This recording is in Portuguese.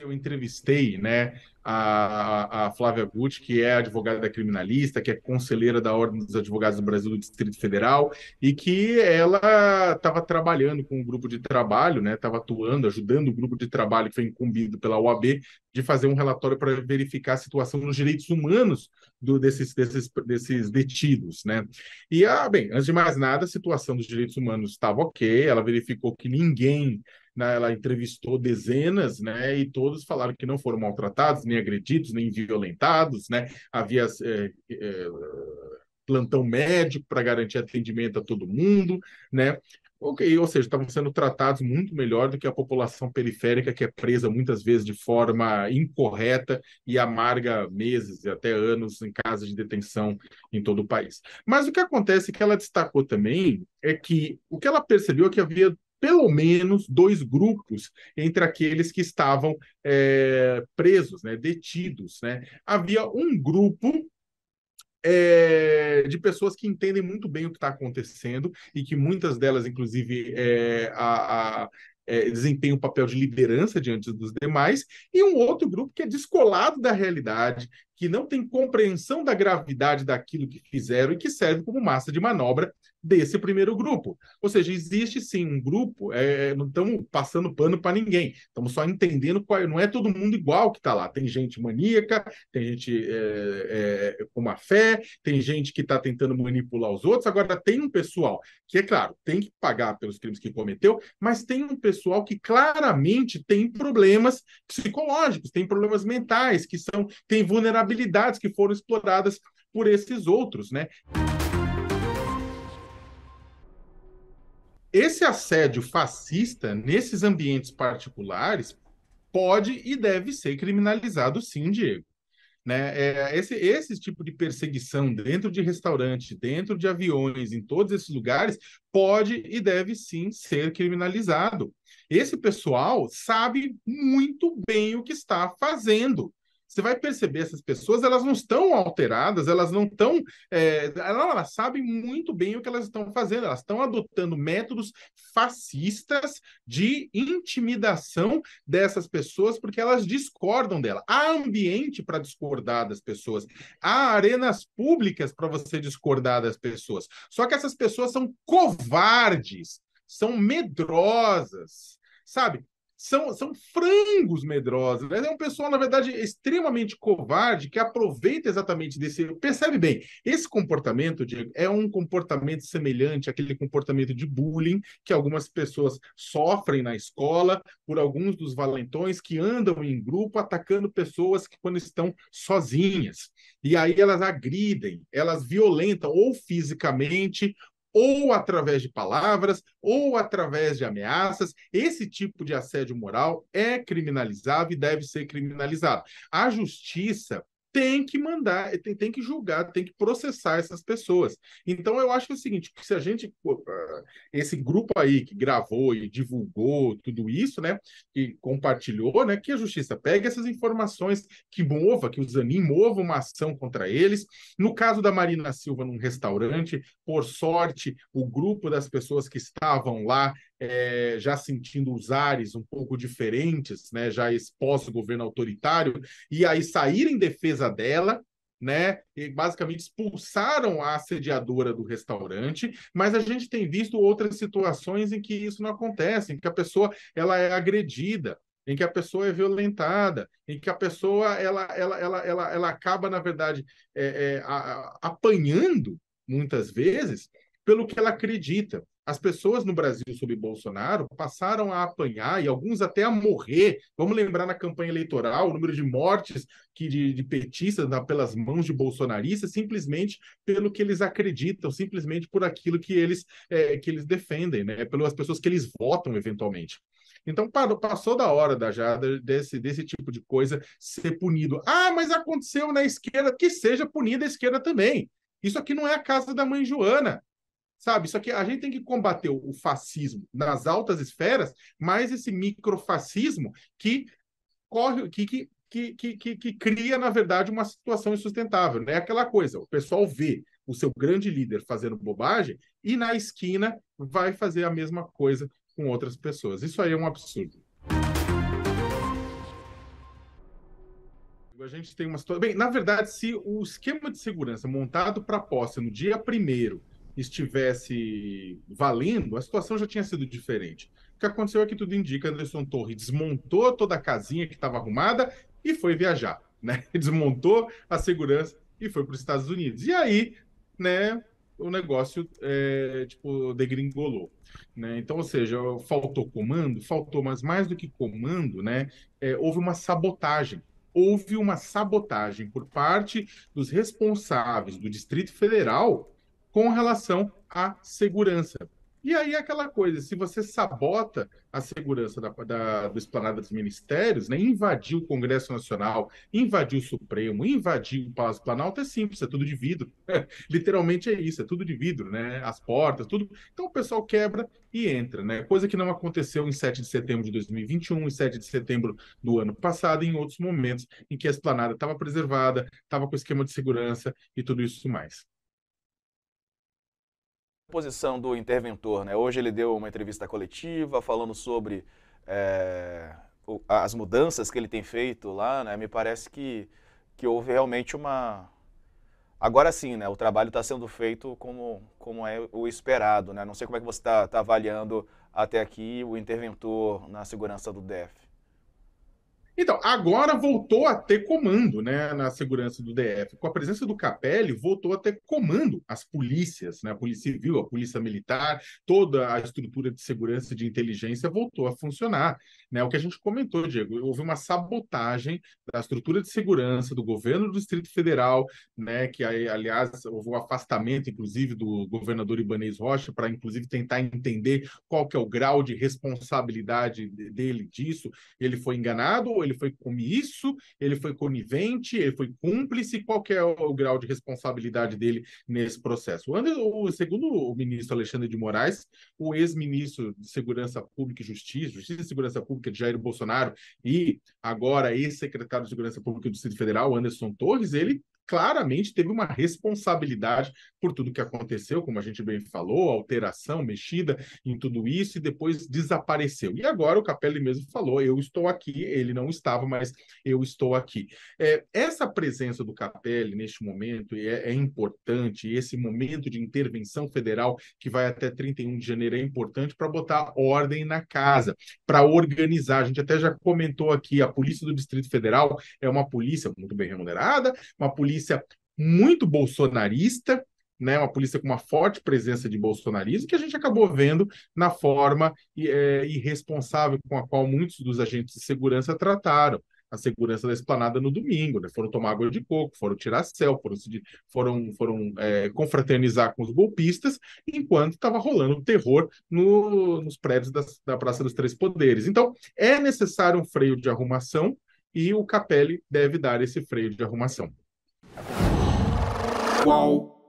eu entrevistei, né, a, a Flávia Gucci, que é advogada criminalista, que é conselheira da Ordem dos Advogados do Brasil do Distrito Federal, e que ela estava trabalhando com um grupo de trabalho, estava né, atuando, ajudando o grupo de trabalho que foi incumbido pela OAB de fazer um relatório para verificar a situação dos direitos humanos do, desses, desses, desses detidos. Né? E, ah, bem, antes de mais nada, a situação dos direitos humanos estava ok, ela verificou que ninguém né, ela entrevistou dezenas, né, e todos falaram que não foram maltratados, nem agredidos, nem violentados, né? Havia é, é, plantão médico para garantir atendimento a todo mundo, né? Ok, ou seja, estavam sendo tratados muito melhor do que a população periférica que é presa muitas vezes de forma incorreta e amarga meses e até anos em casas de detenção em todo o país. Mas o que acontece que ela destacou também é que o que ela percebeu é que havia pelo menos dois grupos entre aqueles que estavam é, presos, né, detidos. Né? Havia um grupo é, de pessoas que entendem muito bem o que está acontecendo e que muitas delas, inclusive, é, a, a é, um papel de liderança diante dos demais, e um outro grupo que é descolado da realidade, que não tem compreensão da gravidade daquilo que fizeram e que serve como massa de manobra desse primeiro grupo. Ou seja, existe sim um grupo, é, é não estamos passando pano para ninguém, estamos só entendendo qual é, não é todo mundo igual que está lá. Tem gente maníaca, tem gente é, é, com má fé, tem gente que está tentando manipular os outros. Agora, tem um pessoal que, é claro, tem que pagar pelos crimes que cometeu, mas tem um pessoal que claramente tem problemas psicológicos, tem problemas mentais, que são, tem vulnerabilidades que foram exploradas por esses outros, né? esse assédio fascista nesses ambientes particulares pode e deve ser criminalizado, sim, Diego. Né? É, esse, esse tipo de perseguição dentro de restaurante, dentro de aviões, em todos esses lugares, pode e deve sim ser criminalizado. Esse pessoal sabe muito bem o que está fazendo você vai perceber essas pessoas, elas não estão alteradas, elas não estão. É, elas sabem muito bem o que elas estão fazendo, elas estão adotando métodos fascistas de intimidação dessas pessoas, porque elas discordam dela. Há ambiente para discordar das pessoas, há arenas públicas para você discordar das pessoas. Só que essas pessoas são covardes, são medrosas sabe? são, são frangos medrosos. É um pessoal, na verdade, extremamente covarde que aproveita exatamente desse. Percebe bem, esse comportamento, Diego, é um comportamento semelhante àquele comportamento de bullying que algumas pessoas sofrem na escola por alguns dos valentões que andam em grupo atacando pessoas que, quando estão sozinhas. E aí elas agridem, elas violentam ou fisicamente ou através de palavras, ou através de ameaças. Esse tipo de assédio moral é criminalizável e deve ser criminalizado. A justiça tem que mandar, eh, tem, tem que julgar, tem que processar essas pessoas. Então eu acho que é o seguinte, se a gente ah, esse grupo aí que gravou e divulgou tudo isso, né, que compartilhou, né, que a justiça pegue essas informações, que mova, que o Zanin mova uma ação contra eles. No caso da Marina Silva num restaurante, por sorte, o grupo das pessoas que estavam lá é, já sentindo os ares um pouco diferentes, né, já exposta ao governo autoritário, e aí sair em defesa dela, né? E basicamente expulsaram a assediadora do restaurante, mas a gente tem visto outras situações em que isso não acontece, em que a pessoa ela é agredida, em que a pessoa é violentada, em que a pessoa ela ela ela ela, ela acaba na verdade é, é, a, a, apanhando muitas vezes pelo que ela acredita. As pessoas no Brasil sob Bolsonaro passaram a apanhar e alguns até a morrer. Vamos lembrar na campanha eleitoral o número de mortes que de, de petistas pelas mãos de bolsonaristas, simplesmente pelo que eles acreditam, simplesmente por aquilo que eles, é, que eles defendem, né? pelas pessoas que eles votam eventualmente. Então passou da hora da já desse, desse tipo de coisa ser punido. Ah, mas aconteceu na esquerda, que seja punida a esquerda também. Isso aqui não é a casa da mãe Joana sabe? Só que a gente tem que combater o fascismo nas altas esferas, mas esse microfascismo que corre, que, que que, que, que, que, cria, na verdade, uma situação insustentável. É né? aquela coisa, o pessoal vê o seu grande líder fazendo bobagem e na esquina vai fazer a mesma coisa com outras pessoas. Isso aí é um absurdo. A gente tem uma situação. Bem, na verdade, se o esquema de segurança montado para posse no dia primeiro estivesse valendo, a situação já tinha sido diferente. O que aconteceu é que tudo indica Anderson Torre desmontou toda a casinha que estava arrumada e foi viajar, né? Desmontou a segurança e foi para os Estados Unidos. E aí, né, o negócio é, tipo degringolou, né? Então, ou seja, faltou comando, faltou, mas mais do que comando, né? É, houve uma sabotagem. Houve uma sabotagem por parte dos responsáveis do Distrito Federal com relação à segurança. E aí aquela coisa, se você sabota a segurança da, da, do Esplanada dos Ministérios, né, invadiu o Congresso Nacional, invadiu o Supremo, invadiu o Palácio Planalto, é simples, é tudo de vidro. Literalmente é isso, é tudo de vidro, né? As portas, tudo. Então o pessoal quebra e entra, né? Coisa que não aconteceu em 7 de setembro de 2021, em 7 de setembro do ano passado, em outros momentos em que a Esplanada estava preservada, estava com esquema de segurança e tudo isso mais posição do interventor, né? Hoje ele deu uma entrevista coletiva falando sobre é, as mudanças que ele tem feito lá, né? Me parece que, que houve realmente uma... Agora sim, né? O trabalho está sendo feito como, como é o esperado, né? Não sei como é que você está tá avaliando até aqui o interventor na segurança do DEF. Então, agora voltou a ter comando né, na segurança do DF. Com a presença do Capelli, voltou a ter comando as polícias, né, a Polícia Civil, a Polícia Militar, toda a estrutura de segurança de inteligência voltou a funcionar. Né? O que a gente comentou, Diego, houve uma sabotagem da estrutura de segurança do governo do Distrito Federal, né? que, aliás, houve o um afastamento, inclusive, do governador Ibanez Rocha, para, inclusive, tentar entender qual que é o grau de responsabilidade dele disso. Ele foi enganado, ele foi comisso, ele foi conivente, ele foi cúmplice, qual que é o, o grau de responsabilidade dele nesse processo? O, o segundo o ministro Alexandre de Moraes, o ex-ministro de Segurança Pública e Justiça, Justiça e Segurança Pública, Pública de Jair Bolsonaro e agora ex-secretário de Segurança Pública do Distrito Federal, Anderson Torres, ele claramente teve uma responsabilidade por tudo que aconteceu, como a gente bem falou, alteração, mexida em tudo isso, e depois desapareceu. E agora o Capelli mesmo falou: eu estou aqui, ele não estava, mas eu estou aqui. É, essa presença do Capelli neste momento é, é importante, esse momento de intervenção federal que vai até 31 de janeiro é importante para botar ordem na casa, para organizar. A gente até já comentou aqui: a Polícia do Distrito Federal é uma polícia muito bem remunerada, uma polícia polícia muito bolsonarista, né, uma polícia com uma forte presença de bolsonarismo, que a gente acabou vendo na forma é, irresponsável com a qual muitos dos agentes de segurança trataram a segurança da esplanada no domingo, né? Foram tomar água de coco, foram tirar céu, foram, foram, foram é, confraternizar com os golpistas, enquanto estava rolando o terror no, nos prédios da, da, Praça dos Três Poderes. Então, é necessário um freio de arrumação e o Capelli deve dar esse freio de arrumação. Whoa.